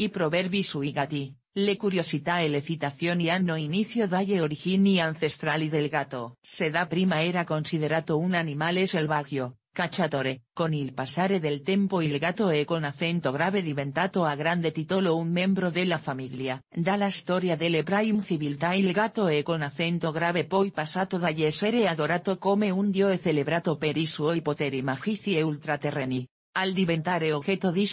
y proverbi sui gatti, le curiosità e le citazioni hanno inizio dalle origini ancestrali del gato. Se da prima era considerato un animale selvaggio, cacciatore, con il passare del tempo il gato e con acento grave diventato a grande titolo un membro della Da la storia delle prime civiltà il gato e con acento grave poi passato da essere adorato come un dio e celebrato per i suoi poteri magici e ultraterreni, al diventare oggetto di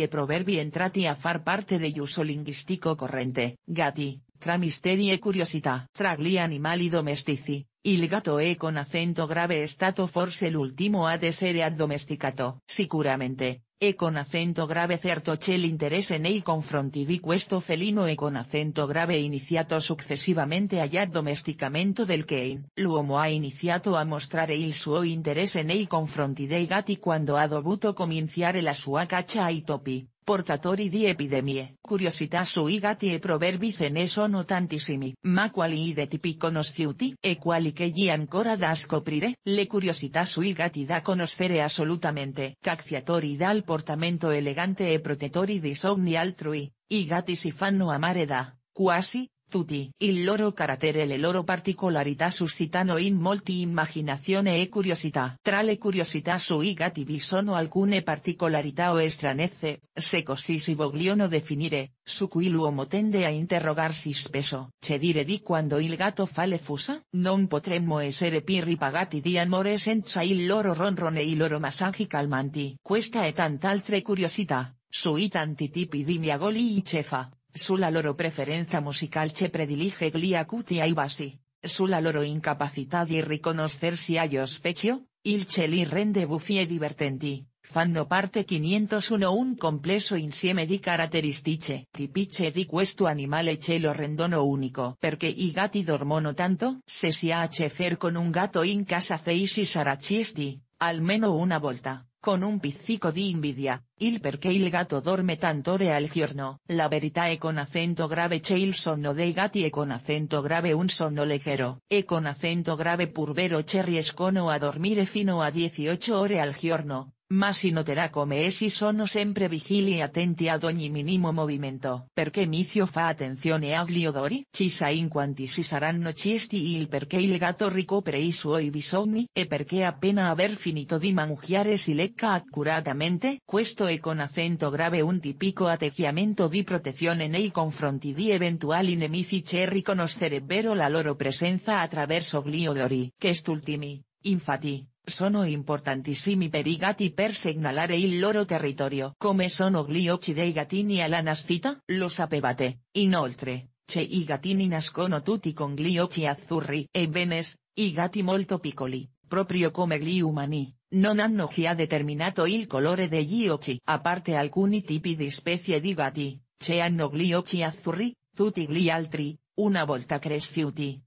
e proverbi entrati a far parte de uso linguistico corrente, gatti, tra misteri e curiosità. Tra gli animali domestici, il gatto e con acento grave stato forse l'ultimo ad essere addomesticato. Sicuramente, e con acento grave certo interés l'interesse nei confronti di questo felino e con acento grave iniziato successivamente domesticamento del cane. E L'uomo ha iniziato a mostrare il suo interesse nei confronti dei gatti quando ha dovuto cominciare la sua caccia ai topi portatori di epidemie. Curiosità sui gatti e proverbi ce ne sono tantissimi, ma quali i tipi conosciuti e quali che gli ancora da scoprire? Le curiosità sui gatti da conoscere assolutamente. Cacciatori dal portamento elegante e protettori di sogni altrui, i gatti si fanno amare da, quasi, Tutti il loro carattere e le loro particolarità suscitano in molti immaginazione e curiosità. Tra le curiosità sui gatti vi sono alcune particolarità o estranezze, se così si vogliono definire, su cui l'uomo tende a interrogarsi spesso. Che dire di quando il gatto fa le fusa? Non potremmo essere più ripagati di amore senza il loro ronrone e loro massaggi calmanti. Questa e tant'altre curiosità, sui tanti tipi di miagoli e cefa. Sulla loro preferenza musical che predilige gli acuti ai bassi, sulla loro incapacità di riconoscersi a hay specchio, il celi rende buffi e divertenti, fanno parte 501 un complesso insieme di caratteristiche tipiche di questo animale che lo rendono unico perché i gatti dormono tanto se si ha a con un gatto in casa feisi sarà chiesti, almeno una volta con un pizzico de invidia, il perché il gatto dorme ore al giorno. La verità e con acento grave che il sonno dei gatti e con acento grave un sonno leggero. E con acento grave purvero Cherry riescono a dormire fino a 18 ore al giorno, mas si noterà come essi sono sempre vigili e attenti ad ogni minimo movimento. Perché Mizio fa attenzione a Gliodori? Ci sa in quanti si saranno chiesti il perché il gatto ricopre i suoi bisogni e perché appena aver finito di mangiare si lecca accuratamente. Questo e con acento grave un tipico atteggiamento di protezione nei confronti di eventuali nemici che riconoscerebbero la loro presenza attraverso Gliodori. Quest'ultimi, infatti, sono importantissimi per i gatti per segnalare il loro territorio. Come sono gli occhi dei gattini alla nascita? Lo sapevate, inoltre, che i gattini nascono tutti con gli occhi azzurri. Ebbene, i gatti molto piccoli, proprio come gli umani, non hanno chi ha determinato il colore degli occhi. A parte alcuni tipi di specie di gatti, che hanno gli occhi azzurri, tutti gli altri, una volta cresciuti,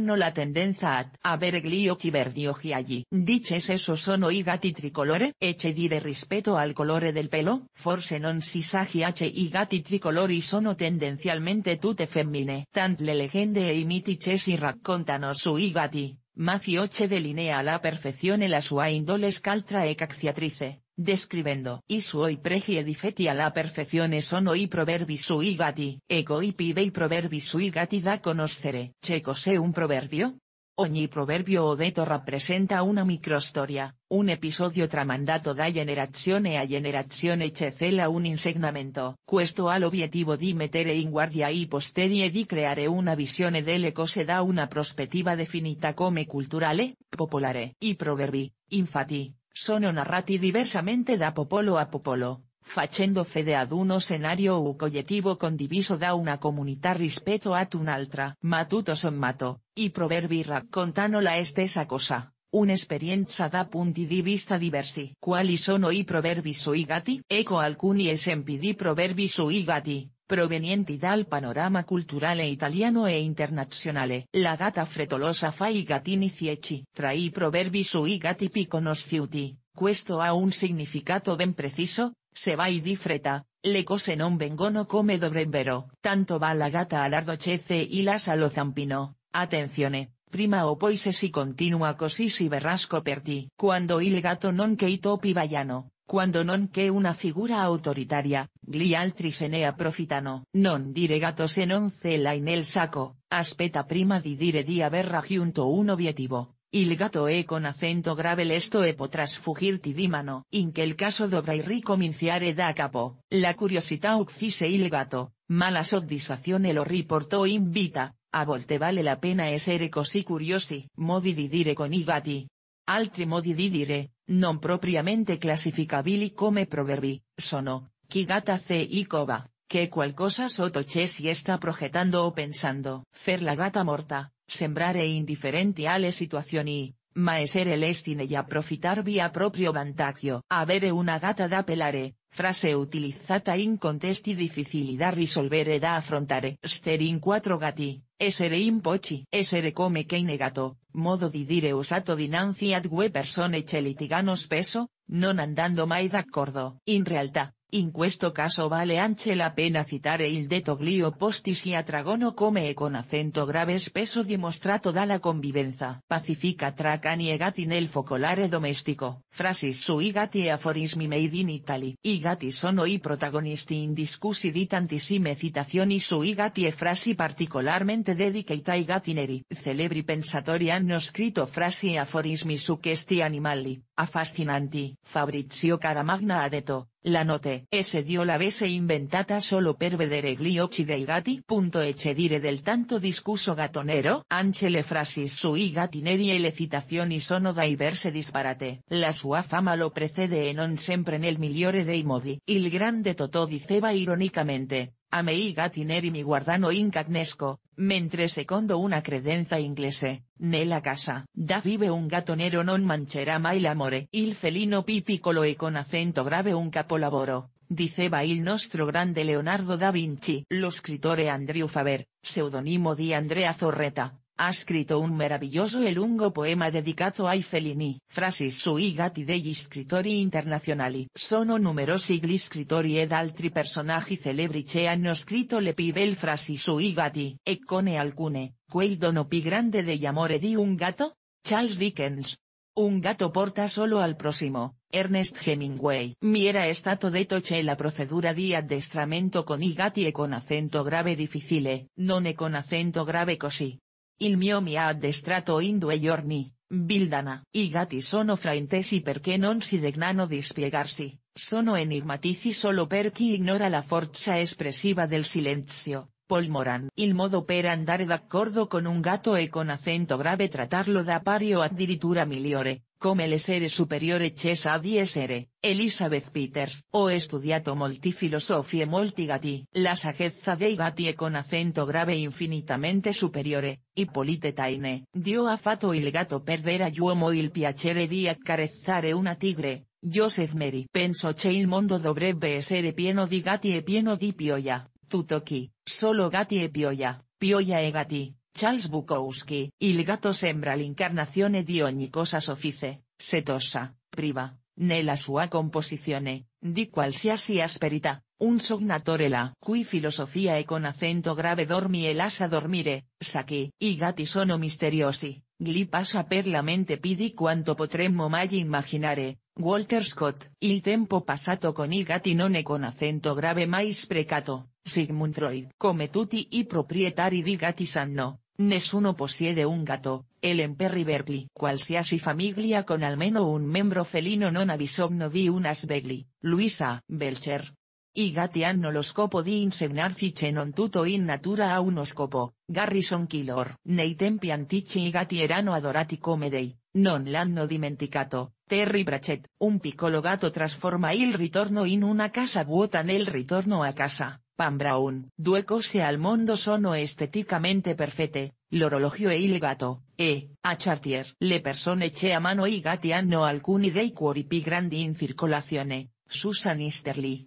no la tendenza a ver gli occhi verdi allí. Dices eso sono i gatti tricolore? Eche di de rispetto al colore del pelo? Forse non si sa chi i gatti y sono tendenzialmente tutte femmine. Tant le legende e i mitici si raccontano sui gatti. Macioche delinea la perfezione la sua indole scaltra e cacciatrice. Y i hoy pregi ed a la perfezione sono i proverbi sui gati. Ego i pibe i proverbi sui gati da conoscere. Che cos'è un proverbio? Ogni proverbio o detto representa una microstoria, un episodio tramandato da generazione a generazione che cela un insegnamento. Questo al objetivo di mettere in guardia i posteri e di creare una visione delle se da una prospettiva definita come culturale, popolare. I proverbi, infati sono narrati diversamente da popolo a popolo, facendo fede ad uno scenario u collettivo condiviso da una comunità rispetto ad un'altra. matuto son mato i proverbi raccontano la stessa cosa, un'esperienza da punti di vista diversi. Quali sono i proverbi sui gatti? Ecco alcuni esempidi proverbi sui gatti proveniente dal panorama culturale italiano e internazionale. La gata fretolosa fa i gattini cieci. Tra i proverbi sui gatti conosciuti, questo ha un significato ben preciso, se i di fretta, le cose non vengono come dovrebbero. Tanto va la gata al e las allo zampino, attenzione. Prima o poi se si continua così si verrà scoperti. Cuando il gatto non che i topi cuando non que una figura autoritaria, gli altri se ne Non dire gato se non cela in el saco, aspetta prima di dire di aver raggiunto un obiettivo. Il gato e con acento grave lesto e potras fugirti di mano. In el caso dovrai ricominciare da capo. La curiosità uccise il gato, mala la soddisfazione lo riportò in vita. A volte vale la pena essere così curiosi. Modi di dire con i Altri modi di dire, non propriamente classificabili come proverbi, sono, chi ce i cova, que qualcosa sotto c'è si sta progettando o pensando. Fer la gata morta, sembrare indifferenti alle situazioni, ma el estine y aprofitar via proprio vantaggio. Avere una gata da pelare, frase utilizata in contesti difficili da risolvere da affrontare. Ster in quattro gatti, essere in pochi, essere come che negato, modo di dire usato dinanzi ad due persone che litigano spesso, non andando mai d'accordo. In realtà, In questo caso vale anche la pena citare il detto y tragono come e con acento grave speso dimostrato dalla convivenza pacifica tra cani e gatti nel focolare domestico. Frasi sui gatti e aforismi made in Italy. I gatti sono i protagonisti indiscussi di tantissime citazioni sui gatti e frasi particolarmente dedicate ai gatti Celebri pensatori hanno scritto frasi e aforismi su questi animali. A Fascinanti. Fabrizio Caramagna ha detto, la note. e la la vese inventata solo per vedere gli occhi dei gatti. E dire del tanto discurso gatonero, Anche le frasi sui gatti e le citazioni sono diverse e disparate. La sua fama lo precede e non sempre nel migliore dei modi. Il grande Totò diceva ironicamente, gatineri mi guardano in mentre secondo una credenza inglese, nella casa da vive un nero non mancherà mai l'amore. Il felino pipicolo e con acento grave un capolavoro, diceva il nostro grande Leonardo da Vinci. Lo scrittore Andrew Faber, pseudonimo di Andrea Zorreta. Ha escrito un maravilloso e lungo poema dedicato a felini. Frasi sui gatti degli scrittori internazionali. Sono numerosi gli scrittori ed altri personaggi celebri che hanno scritto le più belle frasi sui gatti, e con alcune, quel dono pi grande degli amore di un gatto? Charles Dickens. Un gatto porta solo al prossimo, Ernest Hemingway. Mi era stato detto che la procedura di addestramento con i gatti e con acento grave difficile, non e con acento grave così. Il mio mi ha addestrato in due giorni, Bildana. I gatti sono fraintesi perché non si degnano di spiegarsi, sono enigmatici solo per chi ignora la forza espressiva del silenzio. polmoran. Il modo per andare d'accordo con un gato e con acento grave tratarlo da pario addirittura migliore, come l'essere superiore chesa di essere, Elizabeth Peters. o studiato molti filosofie molti gatti. La saggezza dei gatti con acento grave e infinitamente superiore, Ippolite Taine. Dio a fato il perder a Yuomo il piacere di accarezzare una tigre, Joseph Mary. Penso che il mondo dovrebbe essere pieno di gatti e pieno di pioya, tutto qui, solo gatti e pioya, pioya e gatti. Charles Bukowski, Il gato sembra l'incarnazione di ogni cosa soffice, setosa, priva, nella sua composizione, di qualsiasi asperità, un sognatore la cui filosofia e con acento grave dormi el asa dormire, sa che i gatti sono misteriosi, gli passa per la mente pidi quanto potremmo mai immaginare, Walter Scott. Il tempo passato con i gatti non è con acento grave mais precato, Sigmund Freud. Come tutti i proprietari di gatti sanno, Nessuno possiede un gato, el cual Berkeley. Qualsiasi familia con almeno un membro felino non avisogno di unas begli, Luisa Belcher. Y gatti no lo scopo di insegnarci non tutto in natura a uno Garrison Killor. Nei tempi y Gatierano erano adorati come non l'anno dimenticato, Terry Brachet. Un piccolo gato transforma il ritorno in una casa vuota nel ritorno a casa. Pan Brown. Due cose al mondo sono esteticamente perfette, l'orologio e il gatto, e, a Chartier. Le persone che mano i gatti hanno alcuni dei cuori pi grandi in circolazione, Susan Easterly,